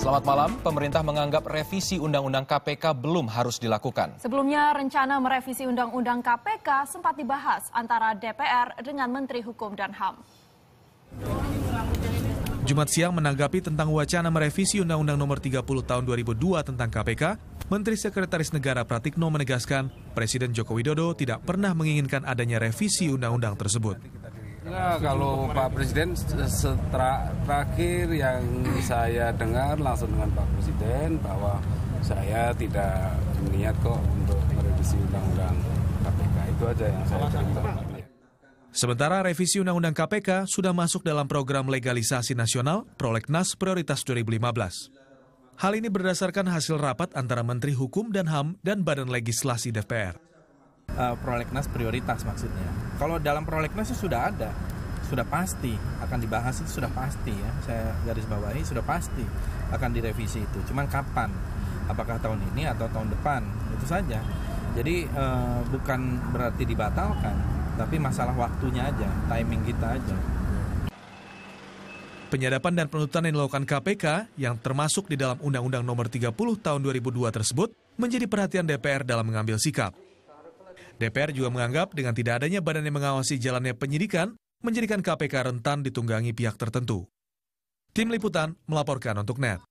Selamat malam. Pemerintah menganggap revisi Undang-Undang KPK belum harus dilakukan. Sebelumnya, rencana merevisi Undang-Undang KPK sempat dibahas antara DPR dengan Menteri Hukum dan HAM. Jumat siang menanggapi tentang wacana merevisi Undang-Undang Nomor 30 Tahun 2002 tentang KPK, Menteri Sekretaris Negara Pratikno menegaskan Presiden Joko Widodo tidak pernah menginginkan adanya revisi undang-undang tersebut. Ya, kalau Pak Presiden terakhir yang saya dengar langsung dengan Pak Presiden bahwa saya tidak niat kok untuk merevisi undang-undang KPK itu aja yang saya terima. Sementara revisi Undang-Undang KPK sudah masuk dalam program legalisasi nasional Prolegnas Prioritas 2015. Hal ini berdasarkan hasil rapat antara Menteri Hukum dan HAM dan Badan Legislasi DPR uh, eh, prolegnas prioritas maksudnya. Kalau dalam prolegnas itu sudah ada, sudah pasti akan dibahas itu sudah pasti ya. Saya garis bawahi sudah pasti akan direvisi itu. Cuman kapan? Apakah tahun ini atau tahun depan? Itu saja. Jadi uh, bukan berarti dibatalkan, tapi masalah waktunya aja, timing kita aja. Penyadapan dan penuntutan yang dilakukan KPK yang termasuk di dalam Undang-Undang Nomor 30 Tahun 2002 tersebut menjadi perhatian DPR dalam mengambil sikap. DPR juga menganggap dengan tidak adanya badan yang mengawasi jalannya penyidikan, menjadikan KPK rentan ditunggangi pihak tertentu. Tim Liputan melaporkan untuk NET.